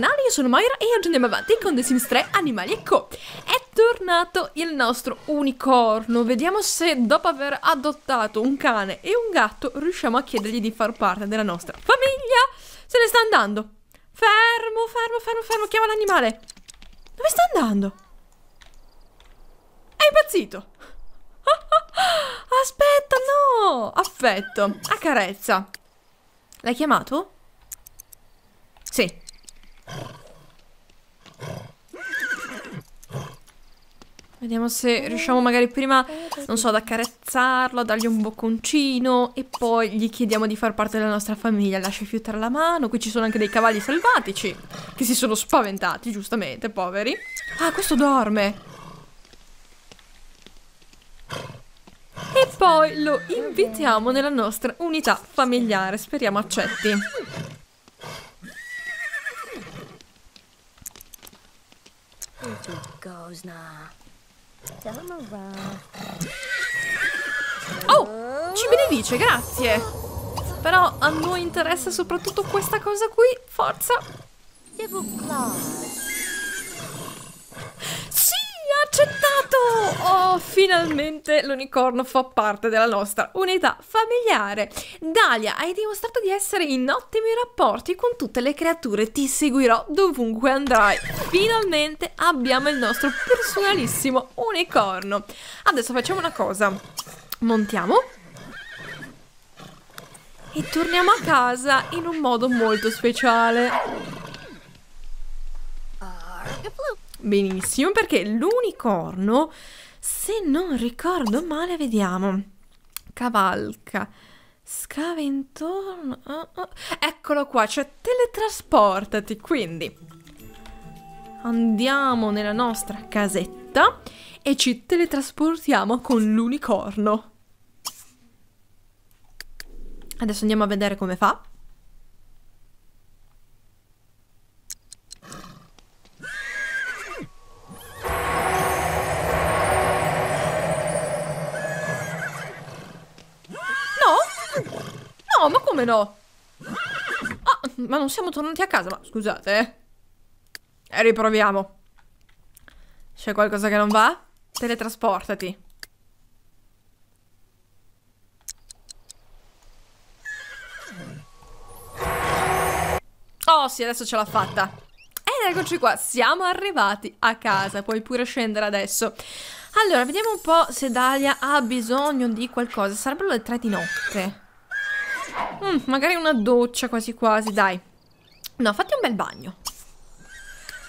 canale, io sono Moira e oggi andiamo avanti con The Sims 3 Animali Co. È tornato il nostro unicorno, vediamo se dopo aver adottato un cane e un gatto riusciamo a chiedergli di far parte della nostra famiglia. Se ne sta andando. Fermo, fermo, fermo, fermo, chiama l'animale. Dove sta andando? È impazzito. Aspetta, no! Affetto, accarezza. L'hai chiamato? Sì. Vediamo se riusciamo magari prima, non so, ad accarezzarlo, a dargli un bocconcino e poi gli chiediamo di far parte della nostra famiglia. Lascia fiutare la mano, qui ci sono anche dei cavalli selvatici che si sono spaventati, giustamente, poveri. Ah, questo dorme. E poi lo invitiamo nella nostra unità familiare, speriamo accetti. goes now. Oh, ci benedice, grazie. Però a noi interessa soprattutto questa cosa qui. Forza accettato! Oh, finalmente l'unicorno fa parte della nostra unità familiare. Dalia, hai dimostrato di essere in ottimi rapporti con tutte le creature, ti seguirò dovunque andrai. Finalmente abbiamo il nostro personalissimo unicorno. Adesso facciamo una cosa. Montiamo e torniamo a casa in un modo molto speciale. benissimo perché l'unicorno, se non ricordo male, vediamo, cavalca, scava intorno, oh, oh. eccolo qua, cioè teletrasportati, quindi andiamo nella nostra casetta e ci teletrasportiamo con l'unicorno. Adesso andiamo a vedere come fa. No, ma come no? Ah, ma non siamo tornati a casa, ma scusate, eh. E eh, riproviamo. C'è qualcosa che non va? Teletrasportati. Oh sì, adesso ce l'ha fatta. Ed eccoci qua, siamo arrivati a casa, puoi pure scendere adesso. Allora, vediamo un po' se Dalia ha bisogno di qualcosa. Sarebbero le tre di notte. Mm, magari una doccia quasi quasi, dai. No, fatti un bel bagno.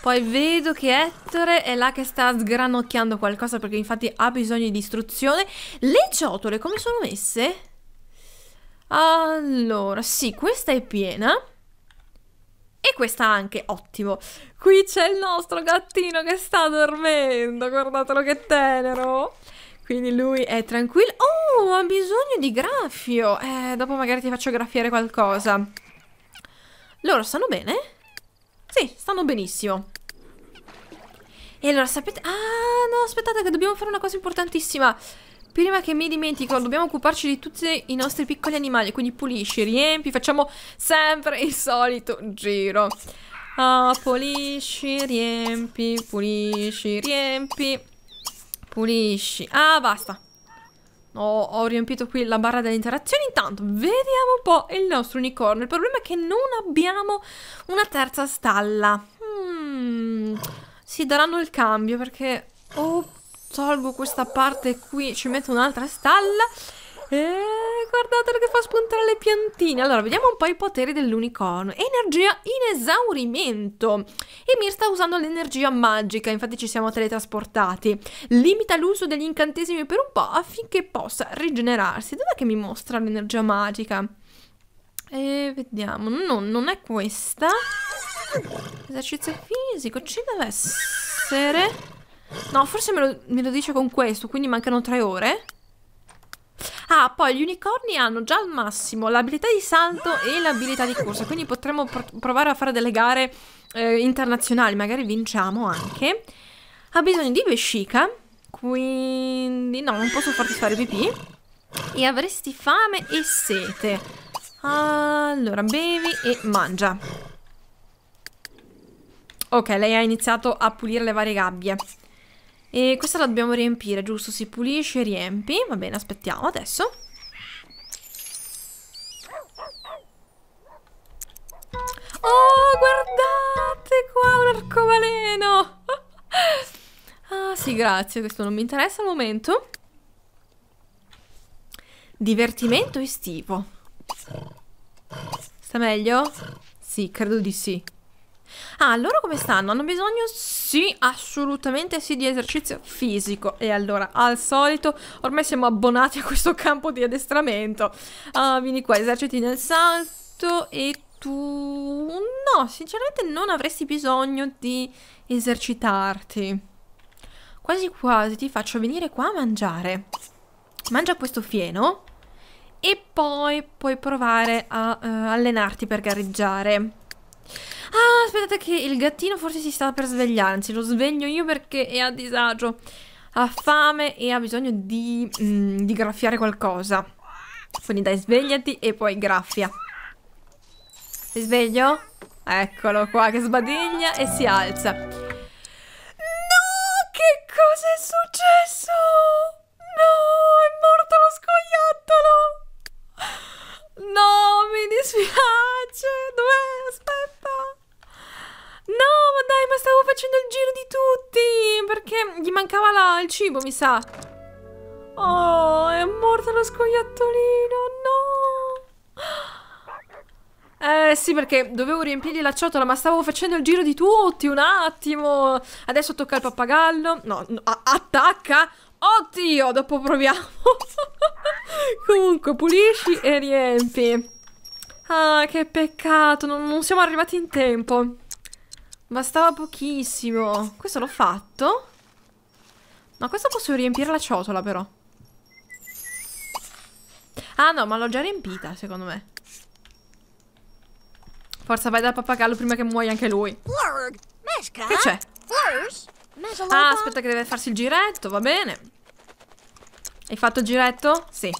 Poi vedo che Ettore è là che sta sgranocchiando qualcosa perché infatti ha bisogno di istruzione. Le ciotole come sono messe? Allora, sì, questa è piena. E questa anche, ottimo. Qui c'è il nostro gattino che sta dormendo, guardatelo che tenero. Quindi lui è tranquillo. Oh, ha bisogno di graffio. Eh, dopo magari ti faccio graffiare qualcosa. Loro stanno bene? Sì, stanno benissimo. E allora sapete... Ah, no, aspettate che dobbiamo fare una cosa importantissima. Prima che mi dimentico, dobbiamo occuparci di tutti i nostri piccoli animali. Quindi pulisci, riempi, facciamo sempre il solito giro. Ah, pulisci, riempi, pulisci, riempi. Pulisci. Ah, basta. Ho, ho, riempito qui la barra delle interazioni. Intanto, vediamo un po' il nostro unicorno. Il problema è che non abbiamo una terza stalla. Hmm. Sì, daranno il cambio perché... Oh, tolgo questa parte qui, ci metto un'altra stalla eh, guardatelo che fa spuntare le piantine. Allora, vediamo un po' i poteri dell'unicorno. Energia in esaurimento. Emir sta usando l'energia magica, infatti ci siamo teletrasportati. Limita l'uso degli incantesimi per un po' affinché possa rigenerarsi. Dov'è che mi mostra l'energia magica? E eh, vediamo, no, non è questa. Esercizio fisico, ci deve essere... No, forse me lo, me lo dice con questo, quindi mancano tre ore. Ah, poi gli unicorni hanno già al massimo l'abilità di salto e l'abilità di corsa, quindi potremmo pr provare a fare delle gare eh, internazionali, magari vinciamo anche. Ha bisogno di vescica, quindi no, non posso farti fare pipì. E avresti fame e sete. Allora, bevi e mangia. Ok, lei ha iniziato a pulire le varie gabbie. E questa la dobbiamo riempire, giusto? Si pulisce, riempi. Va bene, aspettiamo adesso. Oh, guardate qua un arcobaleno! ah, sì, grazie, questo non mi interessa al momento. Divertimento estivo. Sta meglio? Sì, credo di sì. Ah, loro come stanno? Hanno bisogno? Sì, assolutamente sì, di esercizio fisico. E allora, al solito, ormai siamo abbonati a questo campo di addestramento. Uh, vieni qua, eserciti nel salto e tu... No, sinceramente non avresti bisogno di esercitarti. Quasi quasi ti faccio venire qua a mangiare. Mangia questo fieno e poi puoi provare a uh, allenarti per gareggiare. Ah, aspettate che il gattino forse si sta per svegliare, anzi lo sveglio io perché è a disagio. Ha fame e ha bisogno di, mm, di graffiare qualcosa. Quindi dai, svegliati e poi graffia. Si sveglio? Eccolo qua che sbadiglia e si alza. No, che cosa è successo? No, è morto lo scoiattolo. No, mi dispiace. il cibo, mi sa. Oh, è morto lo scoiattolino, no! Eh, sì, perché dovevo riempirgli la ciotola, ma stavo facendo il giro di tutti, un attimo! Adesso tocca al pappagallo. No, no attacca! Oddio, dopo proviamo. Comunque, pulisci e riempi. Ah, che peccato, non, non siamo arrivati in tempo. Bastava pochissimo. Questo l'ho fatto. No, questo posso riempire la ciotola però. Ah no, ma l'ho già riempita, secondo me. Forza, vai dal pappagallo prima che muoia anche lui. Che c'è? Ah, aspetta che deve farsi il giretto, va bene. Hai fatto il giretto? Sì.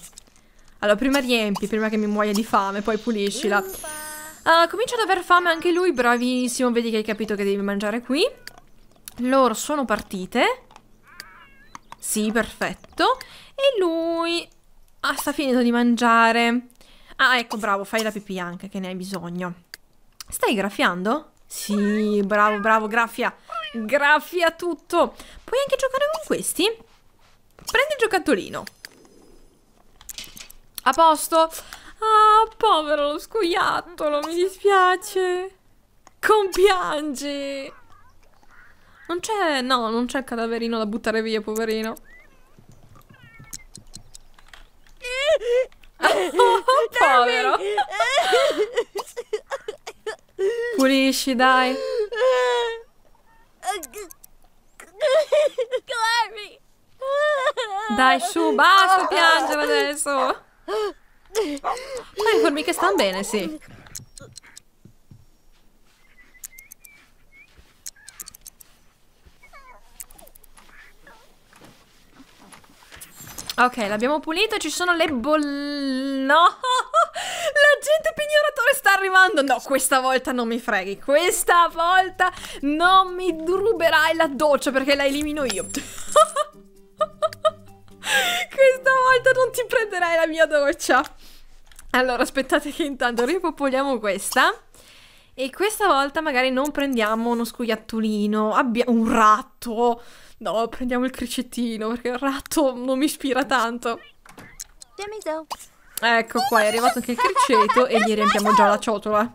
Allora, prima riempi, prima che mi muoia di fame, poi puliscila. Uh, comincia ad aver fame anche lui, bravissimo. Vedi che hai capito che devi mangiare qui. Loro sono partite. Sì, perfetto. E lui... Ah, sta finito di mangiare. Ah, ecco, bravo, fai la pipì anche, che ne hai bisogno. Stai graffiando? Sì, bravo, bravo, graffia. Graffia tutto. Puoi anche giocare con questi? Prendi il giocattolino. A posto. Ah, povero lo scoiattolo, mi dispiace. Compiangi. Non c'è... no, non c'è il cadaverino da buttare via, poverino. povero. Pulisci, dai. Dai, su, basta piangere adesso. Ma le formiche stanno bene, sì. Ok, l'abbiamo pulito, ci sono le bolle... No! L'agente pignoratore sta arrivando! No, questa volta non mi freghi, questa volta non mi ruberai la doccia perché la elimino io. questa volta non ti prenderai la mia doccia. Allora, aspettate che intanto ripopoliamo questa. E questa volta magari non prendiamo uno scoiattolino, abbiamo un ratto... No, prendiamo il cricettino perché il ratto non mi ispira tanto. Ecco qua, è arrivato anche il criceto e gli riempiamo già la ciotola.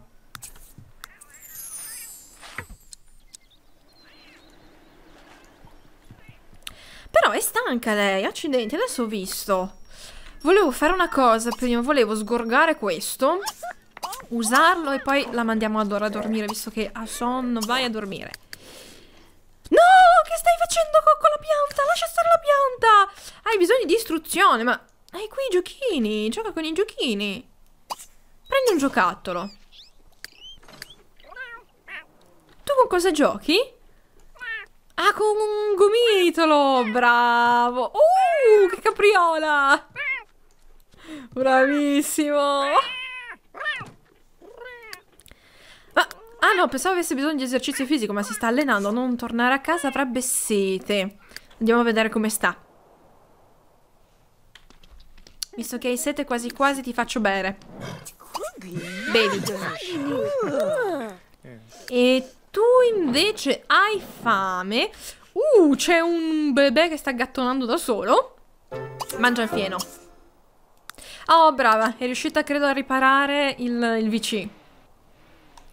Però è stanca lei, accidenti, adesso ho visto. Volevo fare una cosa prima, volevo sgorgare questo, usarlo e poi la mandiamo ad ora a dormire, visto che ha sonno, vai a dormire. hai bisogno di istruzione, ma... Hai qui i giochini, gioca con i giochini. Prendi un giocattolo. Tu con cosa giochi? Ah, con un gomitolo! Bravo! Uh, che capriola! Bravissimo! Ma, ah no, pensavo avesse bisogno di esercizio fisico, ma si sta allenando. Non tornare a casa avrebbe sete. Andiamo a vedere come sta. Visto che hai sete quasi quasi ti faccio bere. Bevi. E tu invece hai fame. Uh, c'è un bebè che sta gattonando da solo. Mangia il fieno. Oh, brava. È riuscita, credo, a riparare il, il VC. Ce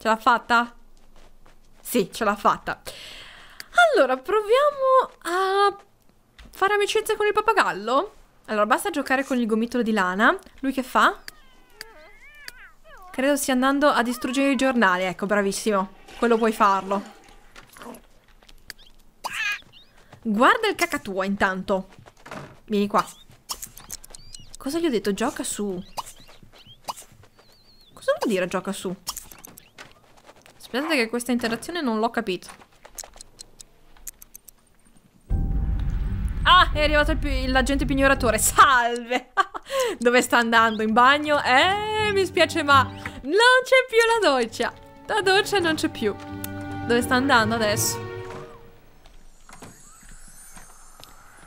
l'ha fatta? Sì, ce l'ha fatta. Allora, proviamo a fare amicizia con il pappagallo? Allora, basta giocare con il gomitolo di lana. Lui che fa? Credo stia andando a distruggere i giornali. Ecco, bravissimo. Quello puoi farlo. Guarda il cacatua intanto. Vieni qua. Cosa gli ho detto? Gioca su. Cosa vuol dire gioca su? Aspettate che questa interazione non l'ho capito. Ah, è arrivato l'agente pignoratore. Salve! Dove sta andando? In bagno? Eh, mi spiace, ma non c'è più la doccia. La doccia non c'è più. Dove sta andando adesso?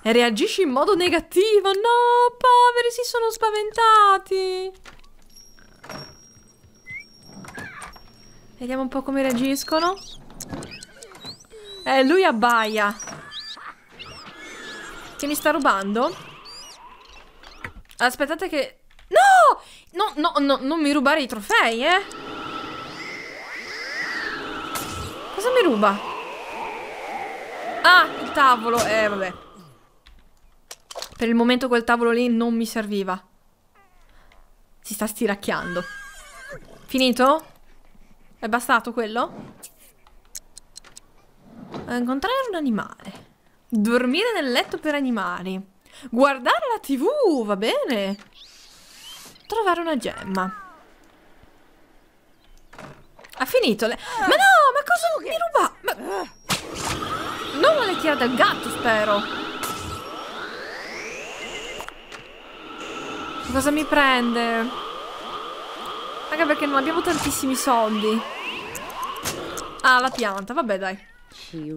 E reagisci in modo negativo. No, poveri, si sono spaventati. Vediamo un po' come reagiscono. Eh, lui abbaia. Che mi sta rubando? Aspettate che... No! No, no, no, non mi rubare i trofei, eh! Cosa mi ruba? Ah, il tavolo. Eh, vabbè. Per il momento quel tavolo lì non mi serviva. Si sta stiracchiando. Finito? È bastato quello? A incontrare un animale. Dormire nel letto per animali. Guardare la tv, va bene. Trovare una gemma. Ha finito le... Ah. Ma no, ma cosa mi ruba? Ma... Non le tira dal gatto, spero. Cosa mi prende? Anche perché non abbiamo tantissimi soldi. Ah, la pianta, vabbè dai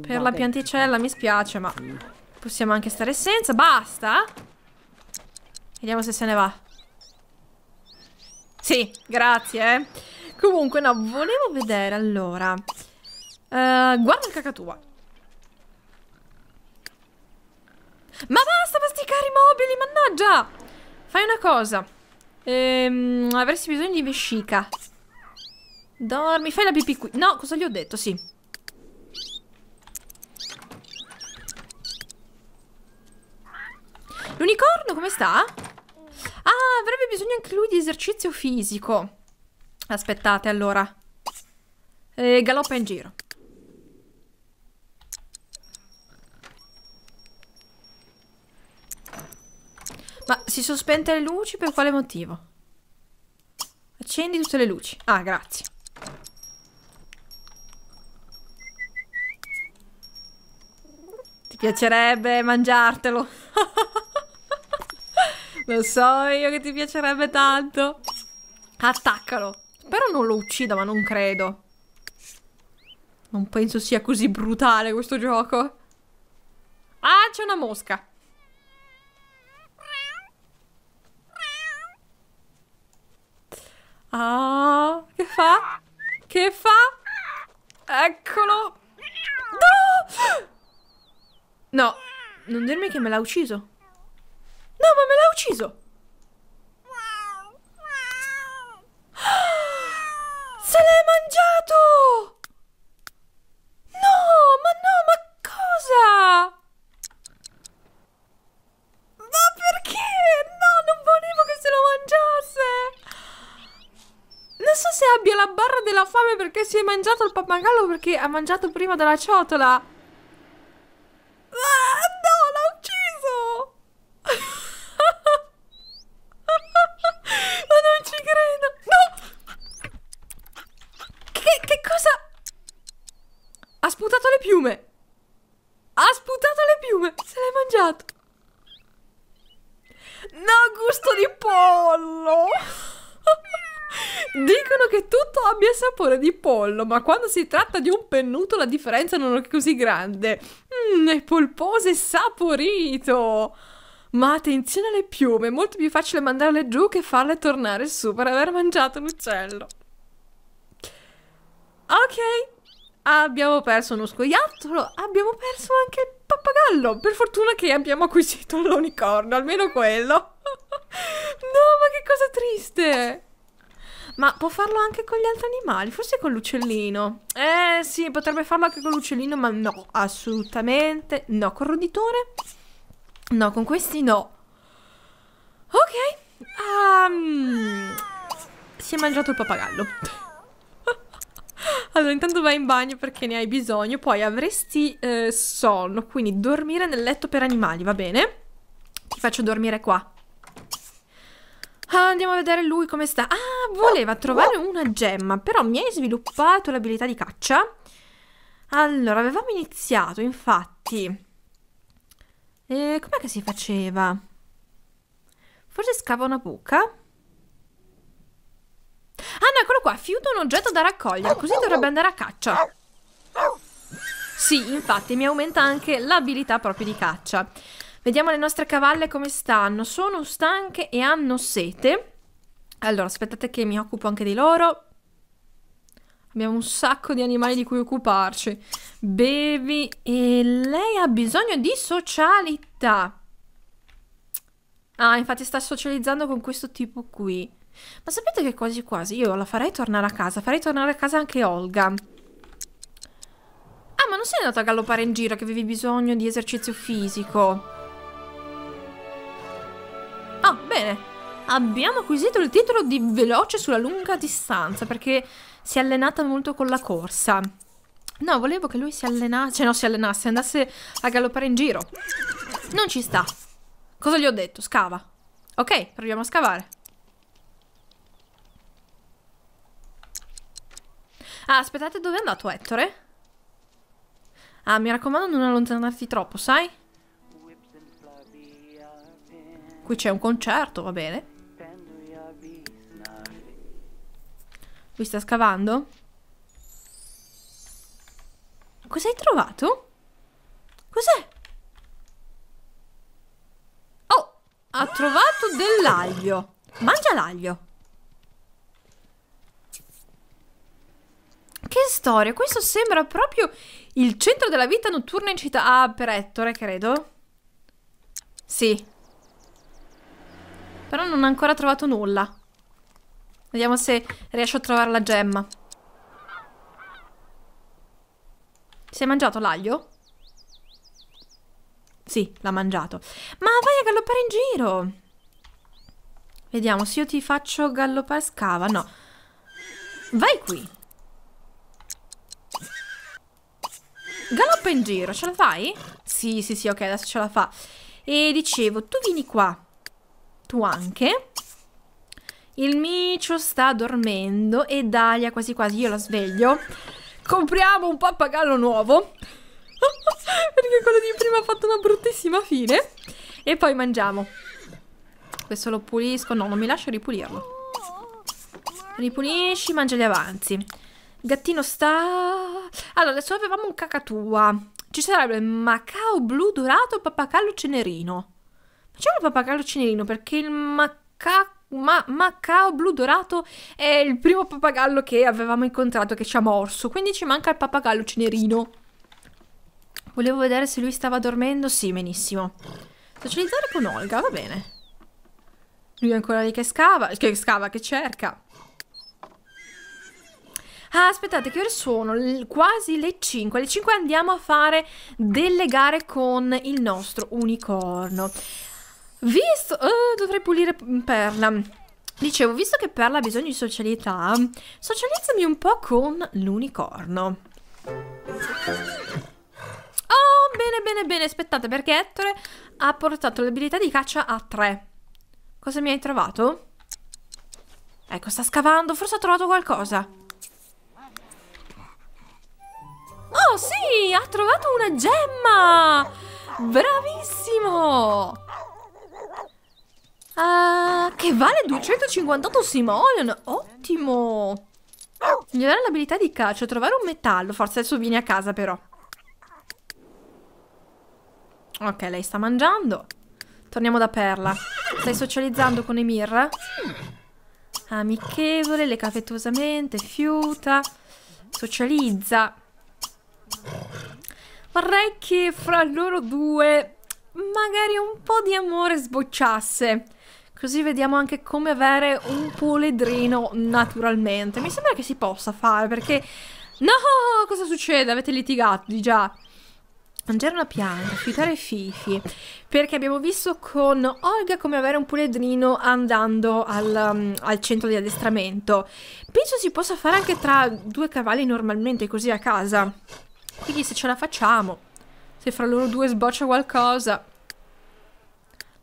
per la pianticella mi spiace, ma possiamo anche stare senza. Basta! Vediamo se se ne va. Sì, grazie. Comunque, no, volevo vedere, allora... Uh, guarda il cacatua. Ma basta masticare i mobili, mannaggia! Fai una cosa. Ehm, avresti bisogno di vescica. Dormi, fai la pipì qui. No, cosa gli ho detto? Sì. come sta? Ah, avrebbe bisogno anche lui di esercizio fisico. Aspettate, allora. E galoppa in giro. Ma si sospende le luci per quale motivo? Accendi tutte le luci. Ah, grazie. Ti piacerebbe mangiartelo. Lo so io che ti piacerebbe tanto. Attaccalo. Spero non lo uccida, ma non credo. Non penso sia così brutale questo gioco. Ah, c'è una mosca. Ah, che fa? Che fa? Eccolo. No! No, non dirmi che me l'ha ucciso. No, ma me l'ha ucciso! Se l'è mangiato! No, ma no, ma cosa? Ma perché? No, non volevo che se lo mangiasse! Non so se abbia la barra della fame perché si è mangiato il pappagallo perché ha mangiato prima della ciotola. Ah! pollo. Dicono che tutto abbia sapore di pollo, ma quando si tratta di un pennuto la differenza non è così grande. Mmm, è polposo e saporito. Ma attenzione alle piume, è molto più facile mandarle giù che farle tornare su per aver mangiato l'uccello. Ok, Abbiamo perso uno scoiattolo, abbiamo perso anche il pappagallo. Per fortuna che abbiamo acquisito l'unicorno, almeno quello. no, ma che cosa triste. Ma può farlo anche con gli altri animali, forse con l'uccellino. Eh sì, potrebbe farlo anche con l'uccellino, ma no, assolutamente no. Con il roditore? No, con questi no. Ok. Um, si è mangiato il pappagallo. Allora, intanto vai in bagno perché ne hai bisogno. Poi avresti eh, sonno, quindi dormire nel letto per animali, va bene? Ti faccio dormire qua. Ah, andiamo a vedere lui come sta. Ah, voleva trovare una gemma, però mi hai sviluppato l'abilità di caccia. Allora, avevamo iniziato, infatti. Eh, com'è che si faceva? Forse scava una buca? Ah no, eccolo qua, fiuta un oggetto da raccogliere, così dovrebbe andare a caccia. Sì, infatti, mi aumenta anche l'abilità proprio di caccia. Vediamo le nostre cavalle come stanno. Sono stanche e hanno sete. Allora, aspettate che mi occupo anche di loro. Abbiamo un sacco di animali di cui occuparci. Bevi e lei ha bisogno di socialità. Ah, infatti sta socializzando con questo tipo qui. Ma sapete che quasi quasi io la farei tornare a casa, farei tornare a casa anche Olga. Ah, ma non sei andata a galoppare in giro che avevi bisogno di esercizio fisico. Ah, bene. Abbiamo acquisito il titolo di veloce sulla lunga distanza perché si è allenata molto con la corsa. No, volevo che lui si allenasse, cioè no, si allenasse, andasse a galoppare in giro. Non ci sta. Cosa gli ho detto? Scava. Ok, proviamo a scavare. Ah, aspettate, dove è andato Ettore? Ah, mi raccomando non allontanarti troppo, sai? Qui c'è un concerto, va bene. Qui sta scavando. Cos'hai trovato? Cos'è? Oh, ha trovato dell'aglio. Mangia l'aglio. storia, questo sembra proprio il centro della vita notturna in città. Ah, per Ettore, credo. Sì. Però non ho ancora trovato nulla. Vediamo se riesco a trovare la gemma. Si è mangiato l'aglio? Sì, l'ha mangiato. Ma vai a galoppare in giro! Vediamo, se io ti faccio galoppare... Scava, no. Vai qui! Galoppa in giro, ce la fai? Sì, sì, sì, ok, adesso ce la fa. E dicevo, tu vieni qua. Tu anche. Il micio sta dormendo e Dalia quasi quasi io la sveglio. Compriamo un pappagallo nuovo. Perché quello di prima ha fatto una bruttissima fine. E poi mangiamo. Questo lo pulisco. No, non mi lascio ripulirlo. Ripulisci, mangia gli avanzi. Gattino sta... Allora, adesso avevamo un cacatua. Ci sarebbe il macao blu dorato e papagallo cenerino. Facciamo il pappagallo cenerino perché il macaco... Ma Macao blu dorato è il primo pappagallo che avevamo incontrato che ci ha morso, quindi ci manca il pappagallo cenerino. Volevo vedere se lui stava dormendo, sì, benissimo. Socializzare con Olga, va bene. Lui è ancora lì che scava, che scava, che cerca. Ah, aspettate, che ore sono? L quasi le 5. Alle 5 andiamo a fare delle gare con il nostro unicorno. Visto... Uh, dovrei pulire Perla. Dicevo, visto che Perla ha bisogno di socialità, socializzami un po' con l'unicorno. Oh, bene, bene, bene. Aspettate, perché Ettore ha portato l'abilità di caccia a 3. Cosa mi hai trovato? Ecco, sta scavando. Forse ha trovato qualcosa. Oh, sì, ha trovato una gemma! Bravissimo! Uh, che vale 258 simoleon! Ottimo! Migliorare l'abilità di calcio, trovare un metallo. Forse adesso vieni a casa, però. Ok, lei sta mangiando. Torniamo da Perla. Stai socializzando con Emir? Amichevole, le cafettuosamente, fiuta. Socializza. Vorrei che fra loro due magari un po' di amore sbocciasse. Così vediamo anche come avere un poledrino naturalmente. Mi sembra che si possa fare perché... No! Cosa succede? Avete litigato di già. Mangiare una pianta, fiutare Fifi. Perché abbiamo visto con Olga come avere un puledrino andando al, um, al, centro di addestramento. Penso si possa fare anche tra due cavalli normalmente, così a casa. Quindi se ce la facciamo, se fra loro due sboccia qualcosa...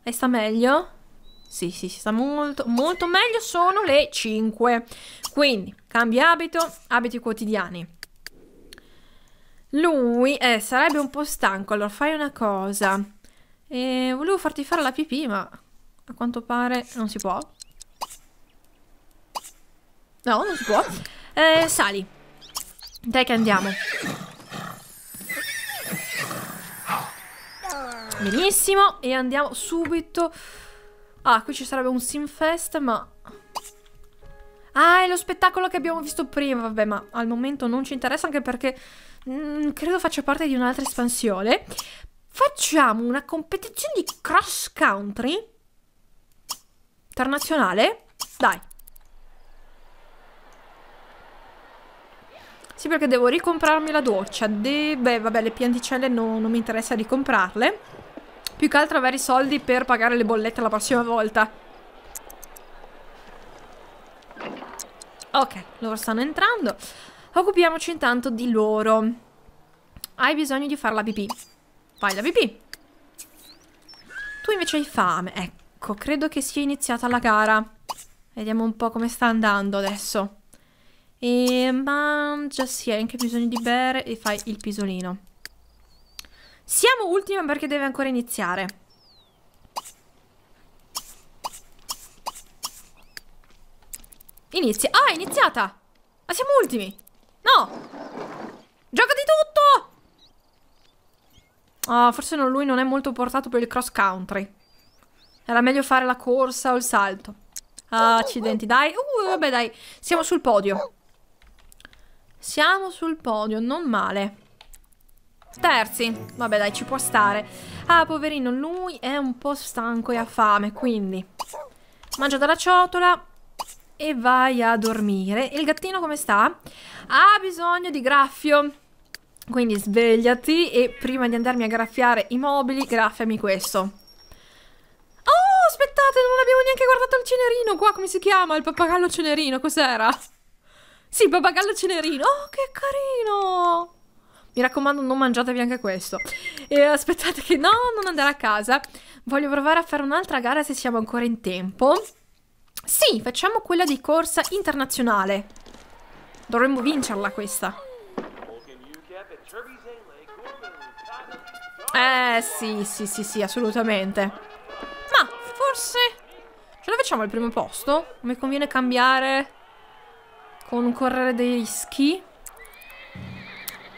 Lei sta meglio? Sì, sì, si sta molto, molto meglio. Sono le 5. Quindi, cambia abito, abiti quotidiani. Lui eh, sarebbe un po' stanco, allora fai una cosa. Eh, volevo farti fare la pipì, ma a quanto pare non si può. No, non si può. Eh, sali. Dai che andiamo. Benissimo, e andiamo subito... Ah, qui ci sarebbe un Simfest, ma... Ah, è lo spettacolo che abbiamo visto prima, vabbè, ma al momento non ci interessa anche perché mh, mm, credo faccia parte di un'altra espansione. Facciamo una competizione di cross country internazionale. Dai. Sì, perché devo ricomprarmi la doccia. De... Beh, vabbè, le pianticelle no, non mi interessa ricomprarle. Più che altro avere i soldi per pagare le bollette la prossima volta. Ok, loro stanno entrando. Occupiamoci intanto di loro. Hai bisogno di fare la pipì. Fai la pipì. Tu invece hai fame. Ecco, credo che sia iniziata la gara. Vediamo un po' come sta andando adesso. E mangia, sì, hai anche bisogno di bere e fai il pisolino. Siamo ultima perché deve ancora iniziare. Inizia. Ah, è iniziata! Ma siamo ultimi! No! Gioca di tutto! Ah, oh, forse non, lui non è molto portato per il cross country. Era meglio fare la corsa o il salto. Ah, accidenti, dai. Uh, vabbè, dai. Siamo sul podio. Siamo sul podio, non male. Terzi, vabbè dai, ci può stare. Ah, poverino, lui è un po' stanco e ha fame, quindi... Mangia dalla ciotola e vai a dormire. E il gattino come sta? Ha bisogno di graffio. Quindi svegliati e prima di andarmi a graffiare i mobili, graffiami questo. Oh, aspettate, non abbiamo neanche guardato il cenerino qua, come si chiama? Il pappagallo cenerino, cos'era? Sì, pappagallo cenerino. Oh, che carino! Mi raccomando, non mangiatevi anche questo. E aspettate che no, non andare a casa. Voglio provare a fare un'altra gara se siamo ancora in tempo. Sì, facciamo quella di corsa internazionale. Dovremmo vincerla questa. Eh, sì, sì, sì, sì, assolutamente. Ma, forse... Ce la facciamo al primo posto? Mi conviene cambiare con correre dei ski?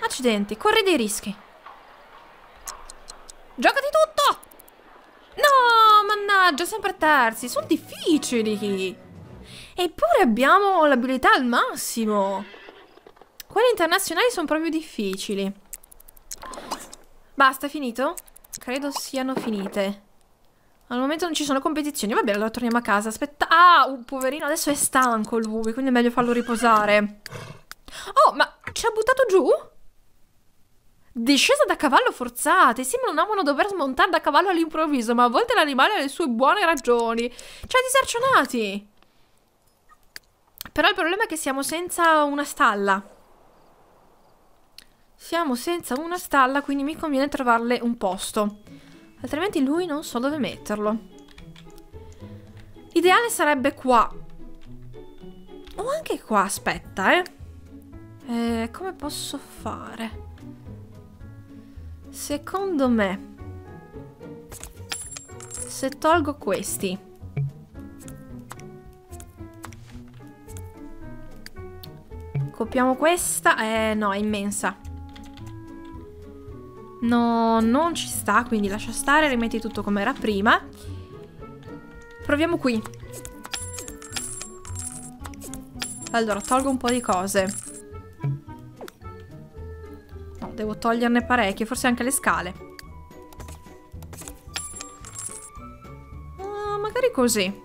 Accidenti, corri dei rischi. Giocati tutto! No, mannaggia, sempre terzi. Sono difficili. Eppure abbiamo l'abilità al massimo. Quelli internazionali sono proprio difficili. Basta, è finito? Credo siano finite. Al momento non ci sono competizioni. Va bene, allora torniamo a casa. Aspetta. Ah, un uh, poverino, adesso è stanco lui, quindi è meglio farlo riposare. Oh, ma ci ha buttato giù? Discesa da cavallo forzate, sembra un amano dover smontare da cavallo all'improvviso, ma a volte l'animale ha le sue buone ragioni. Ci cioè, ha disarcionati! Però il problema è che siamo senza una stalla. Siamo senza una stalla, quindi mi conviene trovarle un posto. Altrimenti lui non so dove metterlo. Ideale sarebbe qua. O anche qua, aspetta, eh. eh come posso fare? Secondo me, se tolgo questi, copiamo questa, eh no, è immensa. No, non ci sta, quindi lascia stare, rimetti tutto come era prima. Proviamo qui. Allora, tolgo un po' di cose. No, devo toglierne parecchie, forse anche le scale. Uh, magari così.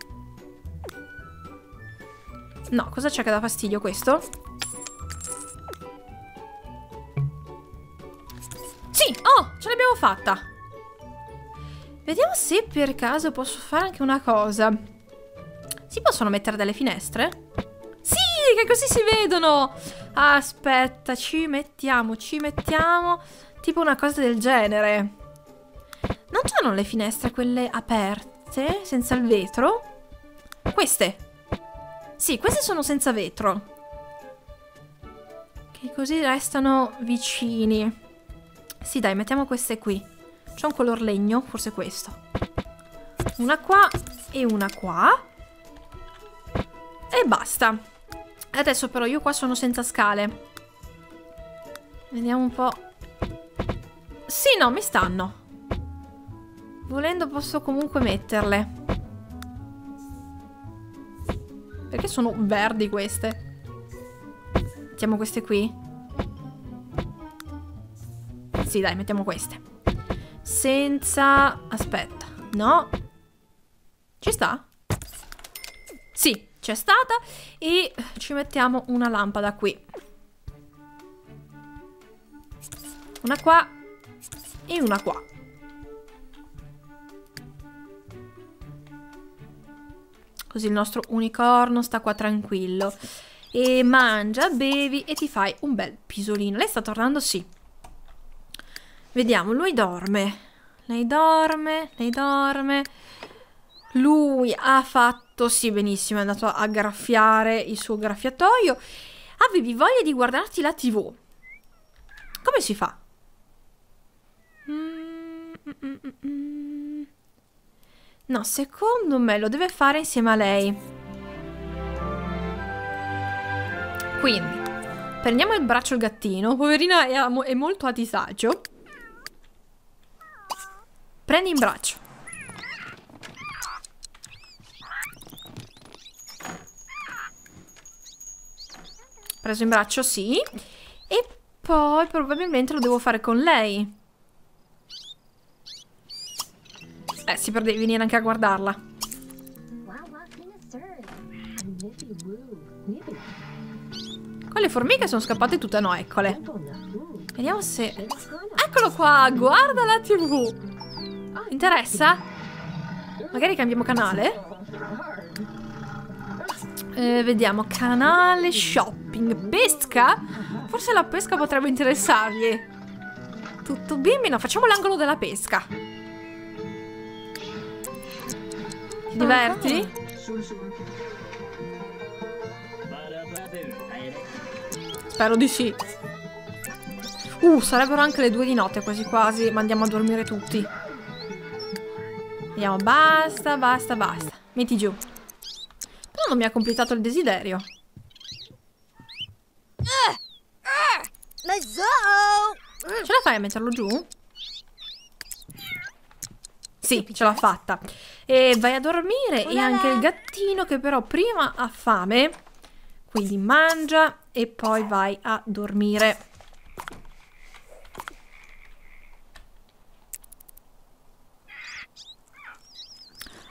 No, cosa c'è che dà fastidio questo? Sì, oh, ce l'abbiamo fatta. Vediamo se per caso posso fare anche una cosa. Si possono mettere delle finestre? Sì, che così si vedono! Aspetta, ci mettiamo, ci mettiamo. Tipo una cosa del genere. Non c'hanno le finestre quelle aperte, senza il vetro? Queste. Sì, queste sono senza vetro. Che così restano vicini. Sì, dai, mettiamo queste qui. C'è un color legno, forse questo. Una qua e una qua. E basta. Adesso però io qua sono senza scale. Vediamo un po'. Sì, no, mi stanno. Volendo posso comunque metterle. Perché sono verdi queste? Mettiamo queste qui. Sì, dai, mettiamo queste. Senza... Aspetta. No. Ci sta? Sì, c'è stata e ci mettiamo una lampada qui. Una qua e una qua. Così il nostro unicorno sta qua tranquillo. E mangia, bevi e ti fai un bel pisolino. Lei sta tornando? Sì. Vediamo, lui dorme. Lei dorme, lei dorme. Lui ha fatto, sì benissimo, è andato a graffiare il suo graffiatoio. Avevi voglia di guardarti la tv. Come si fa? no, secondo me lo deve fare insieme a lei. Quindi, prendiamo il braccio il gattino. Poverina è, è molto a disagio. Prendi in braccio. Preso in braccio, sì. E poi probabilmente lo devo fare con lei. Eh sì, per venire anche a guardarla. Quelle formiche sono scappate tutte, no, eccole. Vediamo se... Eccolo qua, guarda la tv! Interessa? Magari cambiamo canale? Eh, vediamo, canale shopping. Pesca? Forse la pesca potrebbe interessargli. Tutto bimbi? No, facciamo l'angolo della pesca. Ti diverti? Spero di sì. Uh, sarebbero anche le due di notte quasi quasi, ma andiamo a dormire tutti. Vediamo, basta, basta, basta. Metti giù. No, non mi ha completato il desiderio. Eh, eh, ce la fai a metterlo giù? Sì, ce l'ha fatta. E vai a dormire e anche il gattino che però prima ha fame, quindi mangia e poi vai a dormire.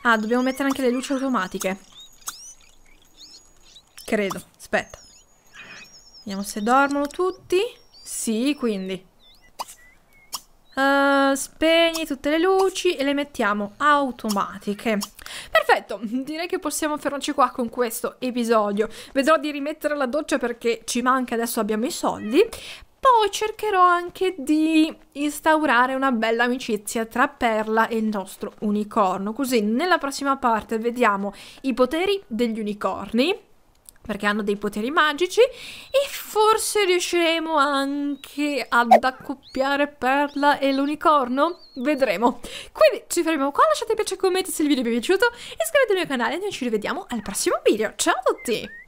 Ah, dobbiamo mettere anche le luci automatiche. Credo. Aspetta. Vediamo se dormono tutti. Sì, quindi. Uh, spegni tutte le luci e le mettiamo automatiche. Perfetto, direi che possiamo fermarci qua con questo episodio. Vedrò di rimettere la doccia perché ci manca, adesso abbiamo i soldi. Poi cercherò anche di instaurare una bella amicizia tra Perla e il nostro unicorno. Così nella prossima parte vediamo i poteri degli unicorni perché hanno dei poteri magici e forse riusciremo anche ad accoppiare Perla e l'unicorno? Vedremo. Quindi ci fermiamo qua, lasciate un piace e commenti se il video vi è piaciuto, iscrivetevi al mio canale e noi ci rivediamo al prossimo video. Ciao a tutti!